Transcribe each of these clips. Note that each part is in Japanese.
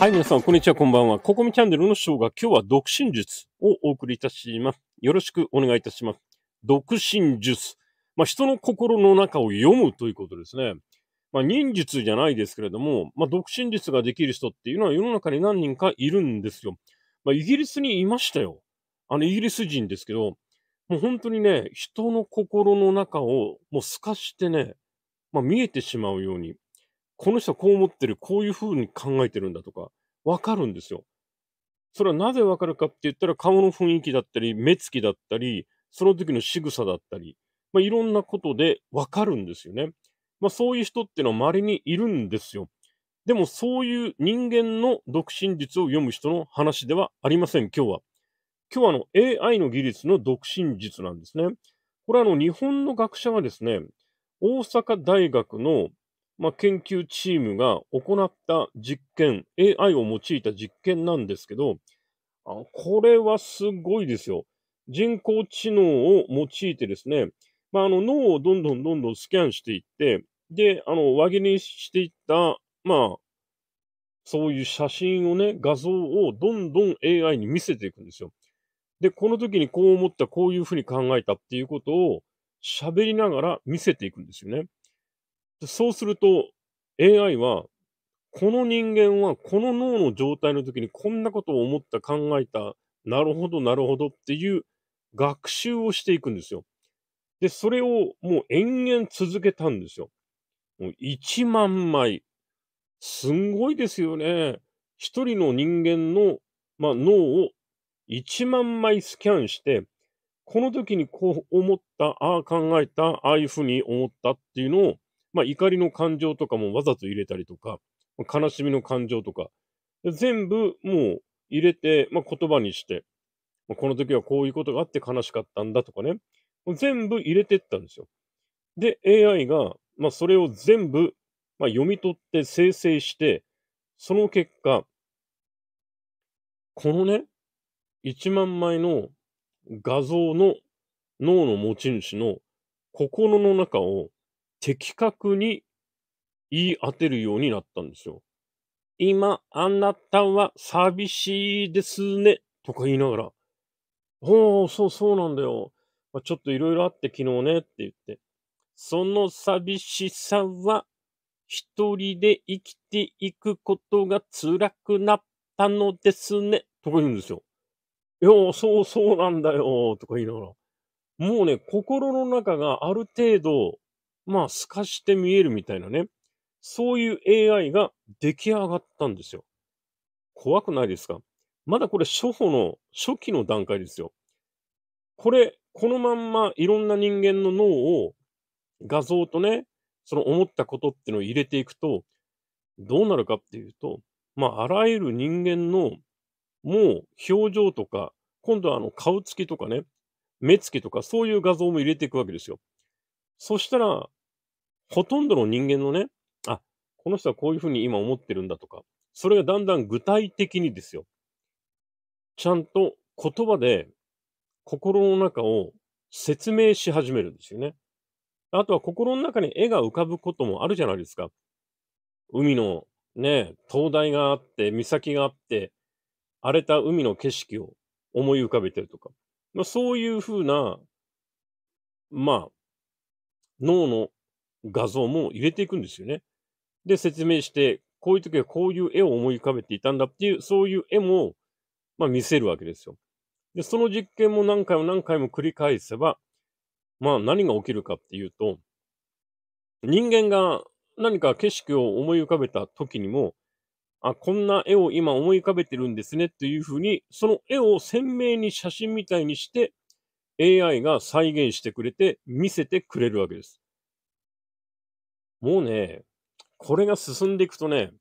はい、皆さん、こんにちは、こんばんは。ココミチャンネルのショーが今日は独身術をお送りいたします。よろしくお願いいたします。独身術。まあ、人の心の中を読むということですね。まあ、忍術じゃないですけれども、まあ、独身術ができる人っていうのは世の中に何人かいるんですよ。まあ、イギリスにいましたよ。あの、イギリス人ですけど、もう本当にね、人の心の中をもう透かしてね、まあ、見えてしまうように、この人はこう思ってる、こういうふうに考えてるんだとか、わかるんですよ。それはなぜわかるかって言ったら、顔の雰囲気だったり、目つきだったり、その時の仕草だったり、まあ、いろんなことでわかるんですよね。まあ、そういう人ってのは稀にいるんですよ。でもそういう人間の独身術を読む人の話ではありません、今日は。今日はあの AI の技術の独身術なんですね。これはあの日本の学者がですね、大阪大学のまあ、研究チームが行った実験、AI を用いた実験なんですけど、あこれはすごいですよ。人工知能を用いてですね、まあ、あの脳をどんどんどんどんスキャンしていって、で、あの輪切りにしていった、まあ、そういう写真をね、画像をどんどん AI に見せていくんですよ。で、この時にこう思った、こういうふうに考えたっていうことを喋りながら見せていくんですよね。そうすると AI は、この人間はこの脳の状態の時にこんなことを思った考えた、なるほどなるほどっていう学習をしていくんですよ。で、それをもう延々続けたんですよ。もう1万枚。すんごいですよね。一人の人間の、まあ、脳を1万枚スキャンして、この時にこう思った、ああ考えた、ああいうふうに思ったっていうのをまあ、怒りの感情とかもわざと入れたりとか、悲しみの感情とか、全部もう入れて、まあ、言葉にして、まあ、この時はこういうことがあって悲しかったんだとかね、全部入れてったんですよ。で、AI が、まあ、それを全部、まあ、読み取って生成して、その結果、このね、1万枚の画像の脳の持ち主の心の中を的確に言い当てるようになったんですよ。今、あなたは寂しいですね、とか言いながら、おお、そう、そうなんだよ。まあ、ちょっといろいろあって昨日ねって言って、その寂しさは一人で生きていくことが辛くなったのですね、とか言うんですよ。よや、そうそうなんだよ、とか言いながら。もうね、心の中がある程度まあ、透かして見えるみたいなね、そういう AI が出来上がったんですよ。怖くないですかまだこれ初歩の、初期の段階ですよ。これ、このまんまいろんな人間の脳を画像とね、その思ったことっていうのを入れていくと、どうなるかっていうと、まあ、あらゆる人間の、もう表情とか、今度はあの顔つきとかね、目つきとか、そういう画像も入れていくわけですよ。そしたら、ほとんどの人間のね、あ、この人はこういうふうに今思ってるんだとか、それがだんだん具体的にですよ、ちゃんと言葉で心の中を説明し始めるんですよね。あとは心の中に絵が浮かぶこともあるじゃないですか。海のね、灯台があって、岬があって、荒れた海の景色を思い浮かべてるとか。まあ、そういうふうな、まあ、脳の画像も入れていくんですよね。で、説明して、こういう時はこういう絵を思い浮かべていたんだっていう、そういう絵も、まあ、見せるわけですよ。で、その実験も何回も何回も繰り返せば、まあ何が起きるかっていうと、人間が何か景色を思い浮かべた時にも、あ、こんな絵を今思い浮かべてるんですねっていうふうに、その絵を鮮明に写真みたいにして、AI が再現してくれて見せてくれるわけです。もうね、これが進んでいくとね、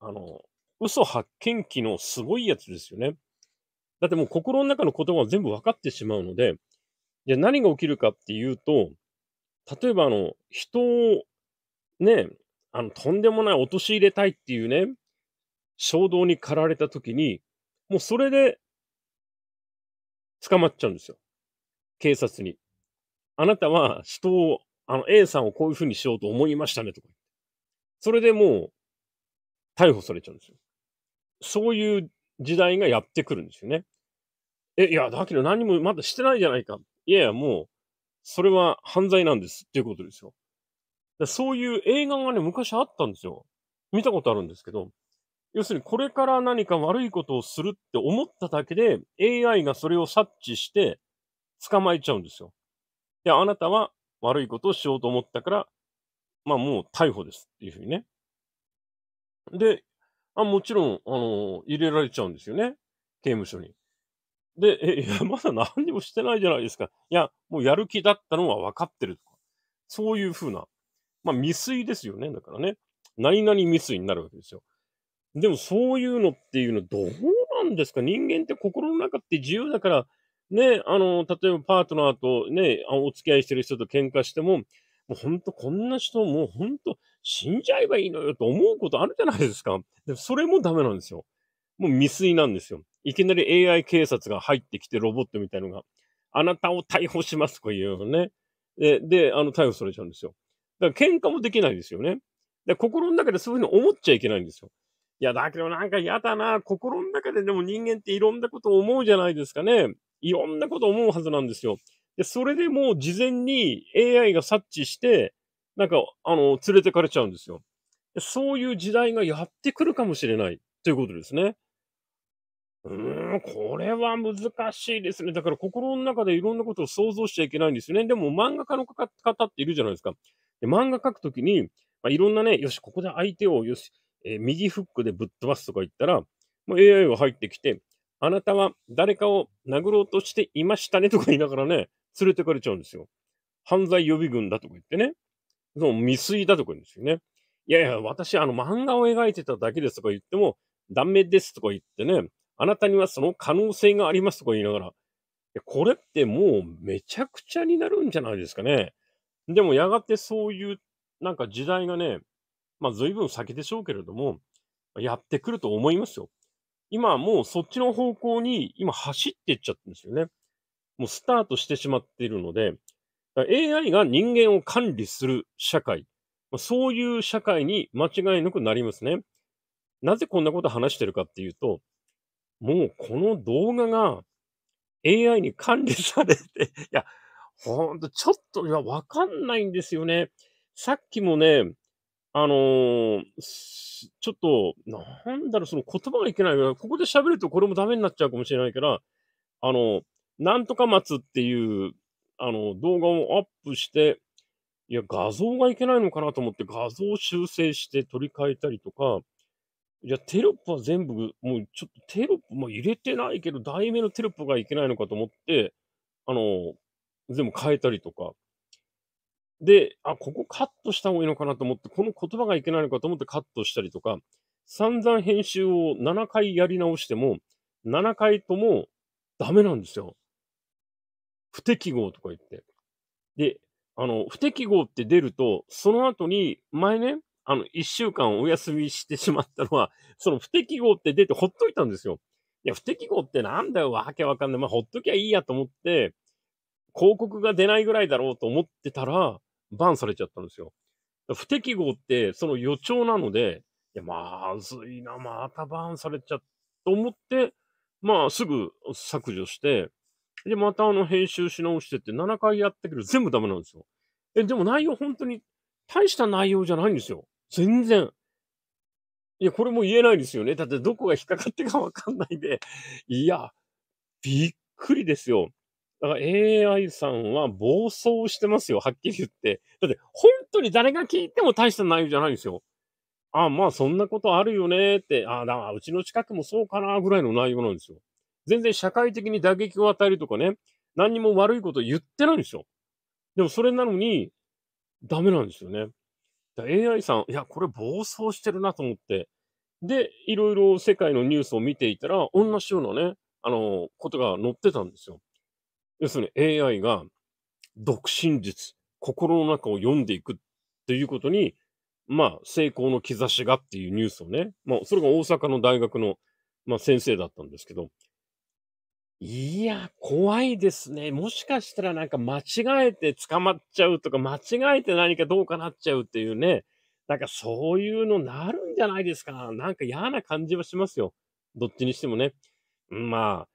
あの、嘘発見器のすごいやつですよね。だってもう心の中の言葉は全部分かってしまうので、じゃ何が起きるかっていうと、例えばあの、人をね、あの、とんでもない陥れたいっていうね、衝動に駆られた時に、もうそれで捕まっちゃうんですよ。警察に。あなたは人をあの A さんをこういうふうにしようと思いましたねとか。それでもう、逮捕されちゃうんですよ。そういう時代がやってくるんですよね。え、いや、だけど何もまだしてないじゃないか。いやいや、もう、それは犯罪なんですっていうことですよ。だそういう映画がね、昔あったんですよ。見たことあるんですけど、要するにこれから何か悪いことをするって思っただけで、AI がそれを察知して捕まえちゃうんですよ。で、あなたは悪いことをしようと思ったから、まあもう逮捕ですっていうふうにね。で、あもちろん、あの、入れられちゃうんですよね。刑務所に。で、え、いや、まだ何にもしてないじゃないですか。いや、もうやる気だったのは分かってるとか。そういうふうな、まあ未遂ですよね。だからね。何々未遂になるわけですよ。でもそういうのっていうのどうなんですか人間って心の中って自由だからね、あの、例えばパートナーとね、お付き合いしてる人と喧嘩しても、もう本当こんな人、もう本当死んじゃえばいいのよと思うことあるじゃないですか。でそれもダメなんですよ。もう未遂なんですよ。いきなり AI 警察が入ってきてロボットみたいのが、あなたを逮捕しますというね。で、で、あの、逮捕されちゃうんですよ。だから喧嘩もできないですよね。で、心の中でそういうふうに思っちゃいけないんですよ。いや、だけどなんか嫌だな。心の中ででも人間っていろんなことを思うじゃないですかね。いろんなこと思うはずなんですよ。で、それでもう事前に AI が察知して、なんか、あの、連れてかれちゃうんですよ。そういう時代がやってくるかもしれないということですね。うーん、これは難しいですね。だから心の中でいろんなことを想像しちゃいけないんですよね。でも漫画家の方っているじゃないですか。で漫画描くときに、まあ、いろんなね、よし、ここで相手を、よし、えー、右フックでぶっ飛ばすとか言ったら、もう AI が入ってきて、あなたは誰かを殴ろうとしていましたねとか言いながらね、連れてかれちゃうんですよ。犯罪予備軍だとか言ってね。その未遂だとか言うんですよね。いやいや、私、あの、漫画を描いてただけですとか言っても、ダメですとか言ってね、あなたにはその可能性がありますとか言いながら、これってもうめちゃくちゃになるんじゃないですかね。でもやがてそういうなんか時代がね、まあ随分先でしょうけれども、やってくると思いますよ。今もうそっちの方向に今走っていっちゃってるんですよね。もうスタートしてしまっているので、AI が人間を管理する社会、そういう社会に間違いなくなりますね。なぜこんなこと話してるかっていうと、もうこの動画が AI に管理されて、いや、ほんとちょっと、いや、わかんないんですよね。さっきもね、あのー、ちょっと、なんだろう、その言葉がいけないから、ここで喋るとこれもダメになっちゃうかもしれないから、あの、なんとか待つっていう、あの、動画をアップして、いや、画像がいけないのかなと思って画像を修正して取り替えたりとか、いや、テロップは全部、もうちょっとテロップも入れてないけど、題名のテロップがいけないのかと思って、あの、全部変えたりとか。で、あ、ここカットした方がいいのかなと思って、この言葉がいけないのかと思ってカットしたりとか、散々編集を7回やり直しても、7回ともダメなんですよ。不適合とか言って。で、あの、不適合って出ると、その後に、前ね、あの、1週間お休みしてしまったのは、その不適合って出てほっといたんですよ。いや、不適合ってなんだよ、わけわかんない。まあ、ほっときゃいいやと思って、広告が出ないぐらいだろうと思ってたら、バンされちゃったんですよ。不適合って、その予兆なので、いや、まずいな、またバーンされちゃっと思って、まあ、すぐ削除して、で、またあの、編集し直してって7回やったけど全部ダメなんですよ。え、でも内容本当に大した内容じゃないんですよ。全然。いや、これも言えないですよね。だってどこが引っかかってかわかんないんで。いや、びっくりですよ。だから AI さんは暴走してますよ、はっきり言って。だって、本当に誰が聞いても大した内容じゃないんですよ。ああ、まあそんなことあるよねって、ああ、だうちの近くもそうかな、ぐらいの内容なんですよ。全然社会的に打撃を与えるとかね、何にも悪いこと言ってないんですよ。でもそれなのに、ダメなんですよね。AI さん、いや、これ暴走してるなと思って。で、いろいろ世界のニュースを見ていたら、同じようなね、あの、ことが載ってたんですよ。要するに AI が独身術、心の中を読んでいくっていうことに、まあ、成功の兆しがっていうニュースをね、まあ、それが大阪の大学の、まあ、先生だったんですけど、いや、怖いですね。もしかしたらなんか間違えて捕まっちゃうとか、間違えて何かどうかなっちゃうっていうね、なんかそういうのなるんじゃないですか。なんか嫌な感じはしますよ。どっちにしてもね。まあ、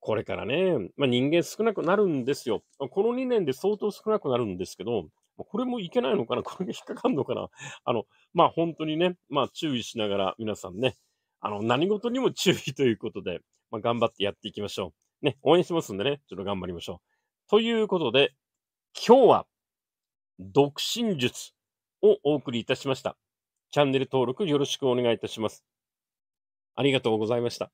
これからね、まあ、人間少なくなるんですよ。この2年で相当少なくなるんですけど、これもいけないのかな これが引っかかるのかなあの、まあ、本当にね、まあ、注意しながら皆さんね、あの、何事にも注意ということで、まあ、頑張ってやっていきましょう。ね、応援してますんでね、ちょっと頑張りましょう。ということで、今日は、独身術をお送りいたしました。チャンネル登録よろしくお願いいたします。ありがとうございました。